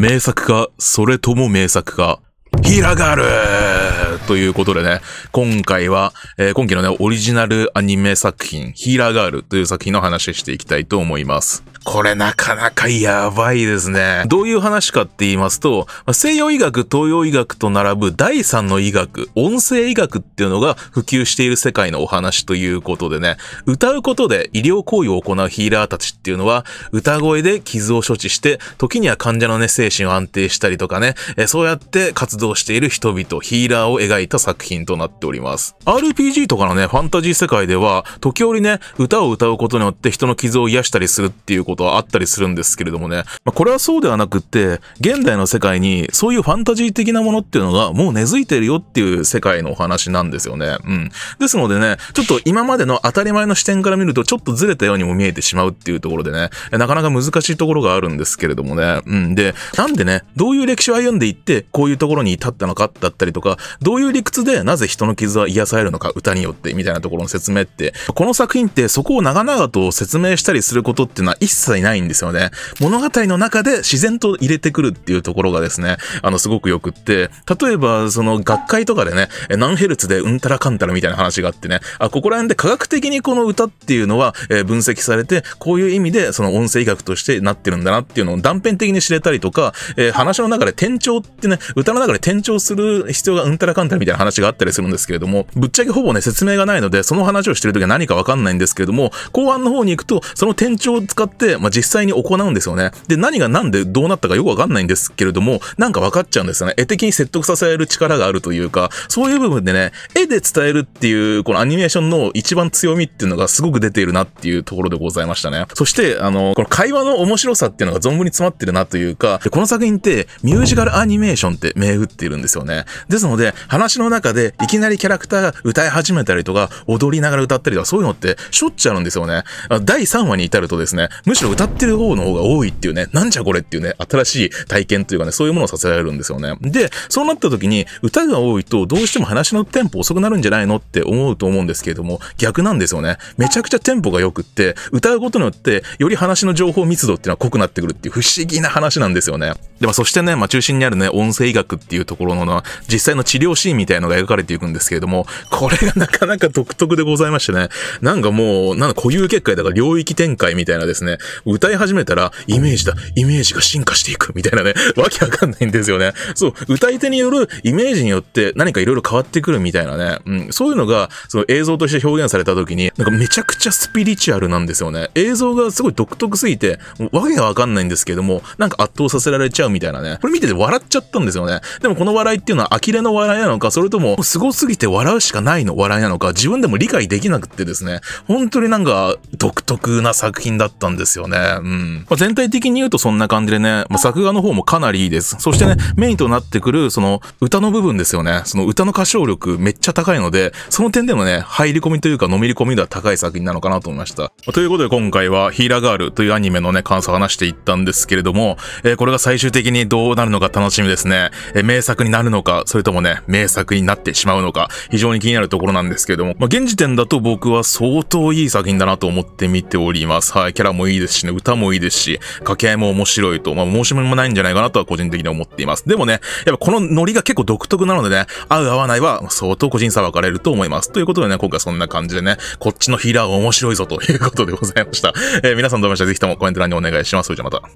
名作か、それとも名作か、ひらがるということでね、今回は、えー、今期のね、オリジナルアニメ作品、ヒーラーガールという作品の話していきたいと思います。これなかなかやばいですね。どういう話かって言いますと、西洋医学、東洋医学と並ぶ第三の医学、音声医学っていうのが普及している世界のお話ということでね、歌うことで医療行為を行うヒーラーたちっていうのは、歌声で傷を処置して、時には患者のね、精神を安定したりとかね、そうやって活動している人々、ヒーラーを描いた作品となっております。RPG とかのね、ファンタジー世界では、時折ね、歌を歌うことによって人の傷を癒したりするっていうことはあったりするんですけれどもね。まあ、これはそうではなくって、現代の世界にそういうファンタジー的なものっていうのがもう根付いてるよっていう世界のお話なんですよね。うん。ですのでね、ちょっと今までの当たり前の視点から見るとちょっとずれたようにも見えてしまうっていうところでね、なかなか難しいところがあるんですけれどもね。うん。で、なんでね、どういう歴史を歩んでいって、こういうところに至ったのかだったりとか、どういう理屈でなぜ人の傷は癒されるのか歌によってみたいなところの説明って、この作品ってそこを長々と説明したりすることっていうのは一切ないんですよね。物語の中で自然と入れてくるっていうところがですね、あの、すごくよくって、例えば、その、学会とかでね、何ヘルツでうんたらかんたらみたいな話があってね、あ、ここら辺で科学的にこの歌っていうのは、え分析されて、こういう意味で、その音声医学としてなってるんだなっていうのを断片的に知れたりとか、え話の中で転調ってね、歌の中で転調する必要がうんたらかんたらみたいな話があったりするんですけれども、ぶっちゃけほぼね、説明がないので、その話をしてる時は何かわかんないんですけれども、後半の方に行くと、その転調を使って、、まあ、実際に行うんですよね。で、何が何でどうなったかよくわかんないんですけれども、なんか分かっちゃうんですよね。絵的に説得させる力があるというか、そういう部分でね、絵で伝えるっていう、このアニメーションの一番強みっていうのがすごく出ているなっていうところでございましたね。そして、あの、この会話の面白さっていうのが存分に詰まってるなというか、この作品ってミュージカルアニメーションって銘打っているんですよね。ですので、話の中でいきなりキャラクターが歌い始めたりとか、踊りながら歌ったりとか、そういうのってしょっちゅうあるんですよね。第3話に至るとですね、むしろ歌ってる方の方が多いっていうね、なんじゃこれっていうね、新しい体験というかね、そういうものをさせられるんですよね。で、そうなった時に、歌が多いとどうしても話のテンポ遅くなるんじゃないのって思うと思うんですけれども、逆なんですよね。めちゃくちゃテンポが良くって、歌うことによって、より話の情報密度っていうのは濃くなってくるっていう不思議な話なんですよね。で、まあそしてね、まあ中心にあるね、音声医学っていうところのな、実際の治療シーンみたいのが描かれていくんですけれども、これがなかなか独特でございましてね、なんかもう、なんか固有結界だから領域展開みたいなですね、歌い始めたら、イメージだ、イメージが進化していく、みたいなね、わけわかんないんですよね。そう、歌い手によるイメージによって何か色々変わってくるみたいなね、うん、そういうのが、その映像として表現された時に、なんかめちゃくちゃスピリチュアルなんですよね。映像がすごい独特すぎて、わけがわかんないんですけども、なんか圧倒させられちゃうみたいなね。これ見てて笑っちゃったんですよね。でもこの笑いっていうのは呆れの笑いなのか、それとも凄すぎて笑うしかないの笑いなのか、自分でも理解できなくってですね、本当になんか独特な作品だったんですよ。よね。うん。まあ、全体的に言うとそんな感じでね、まあ、作画の方もかなりいいです。そしてね、メインとなってくる、その、歌の部分ですよね。その歌の歌唱力めっちゃ高いので、その点でもね、入り込みというか、のめり込み度は高い作品なのかなと思いました。ということで今回は、ヒーラーガールというアニメのね、感想を話していったんですけれども、えー、これが最終的にどうなるのか楽しみですね。えー、名作になるのか、それともね、名作になってしまうのか、非常に気になるところなんですけれども、まあ、現時点だと僕は相当いい作品だなと思って見ております。はい、キャラもいいですですしね、歌もいいですし、掛け合いも面白いと、まあ、申し分もないんじゃないかなとは個人的に思っています。でもね、やっぱこのノリが結構独特なのでね、合う合わないは相当個人差分かれると思います。ということでね、今回そんな感じでね、こっちのヒーラー面白いぞということでございました。えー、皆さんどうもしたぜひともコメント欄にお願いします。それじゃまた。